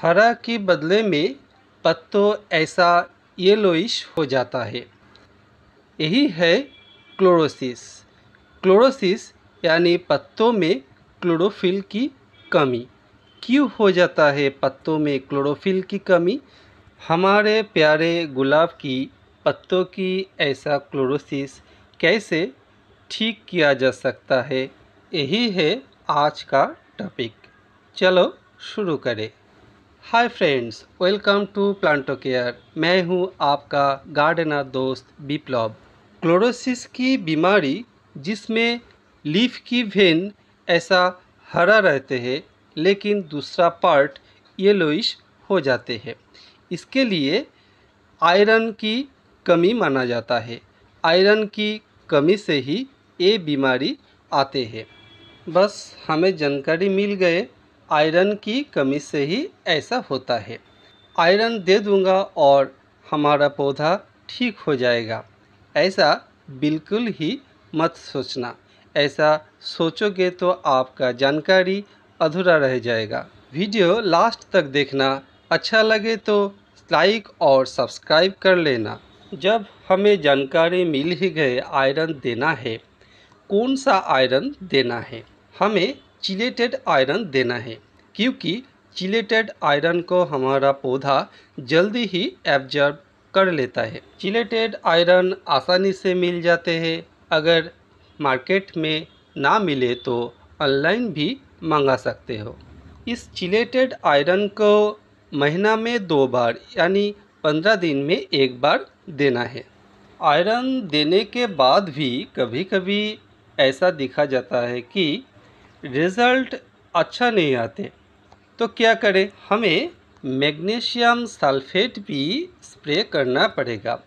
हरा के बदले में पत्तों ऐसा येलोइश हो जाता है यही है क्लोरोसिस क्लोरोसिस यानी पत्तों में क्लोरोफिल की कमी क्यों हो जाता है पत्तों में क्लोरोफिल की कमी हमारे प्यारे गुलाब की पत्तों की ऐसा क्लोरोसिस कैसे ठीक किया जा सकता है यही है आज का टॉपिक चलो शुरू करें hi friends welcome to Planto care मैं हूं आपका गार्डनर दोस्त बिप्लब क्लोरोसिस की बीमारी जिसमें लीफ की वेन ऐसा हरा रहते हैं लेकिन दूसरा पार्ट येलोइश हो जाते हैं इसके लिए आयरन की कमी माना जाता है आयरन की कमी से ही ये बीमारी आते हैं बस हमें जानकारी मिल गए आयरन की कमी से ही ऐसा होता है आयरन दे दूंगा और हमारा पौधा ठीक हो जाएगा ऐसा बिल्कुल ही मत सोचना ऐसा सोचोगे तो आपका जानकारी अधूरा रह जाएगा वीडियो लास्ट तक देखना अच्छा लगे तो लाइक और सब्सक्राइब कर लेना जब हमें जानकारी मिल ही गए आयरन देना है कौन सा आयरन देना है हमें चिलेटेड आयरन देना है क्योंकि चिलेटेड आयरन को हमारा पौधा जल्दी ही एब्जर्ब कर लेता है चिलेटेड आयरन आसानी से मिल जाते हैं अगर मार्केट में ना मिले तो ऑनलाइन भी मंगा सकते हो इस चिलेटेड आयरन को महीना में दो बार यानी पंद्रह दिन में एक बार देना है आयरन देने के बाद भी कभी कभी ऐसा दिखा जाता है कि रिज़ल्ट अच्छा नहीं आते तो क्या करें हमें मैग्नीशियम सल्फेट भी स्प्रे करना पड़ेगा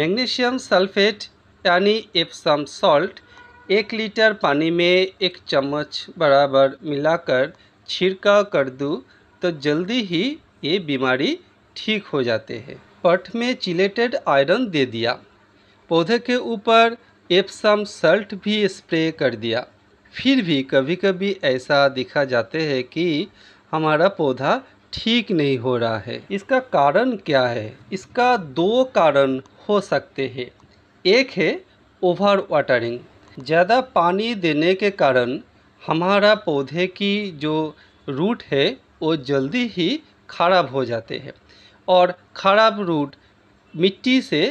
मैग्नीशियम सल्फेट यानी एप्सम सॉल्ट एक लीटर पानी में एक चम्मच बराबर मिलाकर छिड़काव कर दूँ तो जल्दी ही ये बीमारी ठीक हो जाते हैं पट में चिलेटेड आयरन दे दिया पौधे के ऊपर एप्सम सल्ट भी स्प्रे कर दिया फिर भी कभी कभी ऐसा दिखा जाते हैं कि हमारा पौधा ठीक नहीं हो रहा है इसका कारण क्या है इसका दो कारण हो सकते हैं एक है ओवर वाटरिंग ज़्यादा पानी देने के कारण हमारा पौधे की जो रूट है वो जल्दी ही खराब हो जाते हैं और खराब रूट मिट्टी से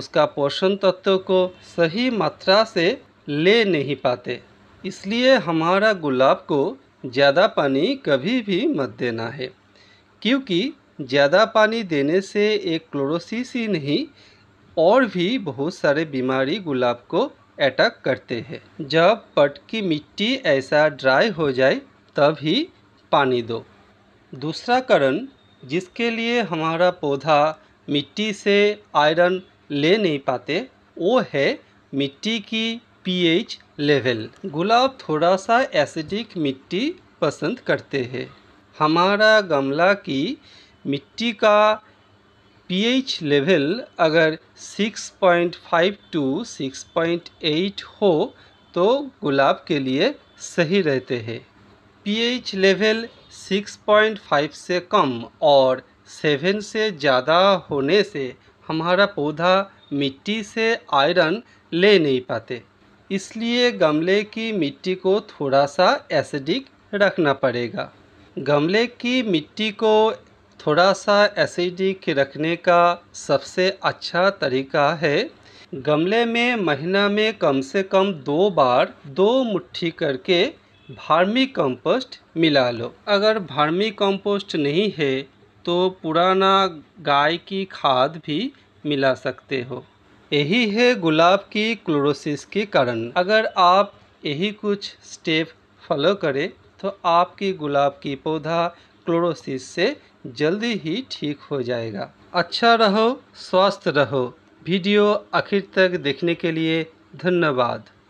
उसका पोषण तत्व को सही मात्रा से ले नहीं पाते इसलिए हमारा गुलाब को ज़्यादा पानी कभी भी मत देना है क्योंकि ज़्यादा पानी देने से एक क्लोरोसिस ही नहीं और भी बहुत सारे बीमारी गुलाब को अटैक करते हैं जब पट की मिट्टी ऐसा ड्राई हो जाए तब ही पानी दो दूसरा कारण जिसके लिए हमारा पौधा मिट्टी से आयरन ले नहीं पाते वो है मिट्टी की पीएच लेवल गुलाब थोड़ा सा एसिडिक मिट्टी पसंद करते हैं हमारा गमला की मिट्टी का पीएच लेवल अगर 6.5 टू 6.8 हो तो गुलाब के लिए सही रहते हैं पीएच लेवल 6.5 से कम और 7 से ज़्यादा होने से हमारा पौधा मिट्टी से आयरन ले नहीं पाते इसलिए गमले की मिट्टी को थोड़ा सा एसिडिक रखना पड़ेगा गमले की मिट्टी को थोड़ा सा एसिडिक रखने का सबसे अच्छा तरीका है गमले में महीना में कम से कम दो बार दो मुट्ठी करके भार्मी कंपोस्ट मिला लो अगर भार्मी कंपोस्ट नहीं है तो पुराना गाय की खाद भी मिला सकते हो यही है गुलाब की क्लोरोसिस के कारण अगर आप यही कुछ स्टेप फॉलो करें तो आपकी गुलाब की पौधा क्लोरोसिस से जल्दी ही ठीक हो जाएगा अच्छा रहो स्वस्थ रहो वीडियो आखिर तक देखने के लिए धन्यवाद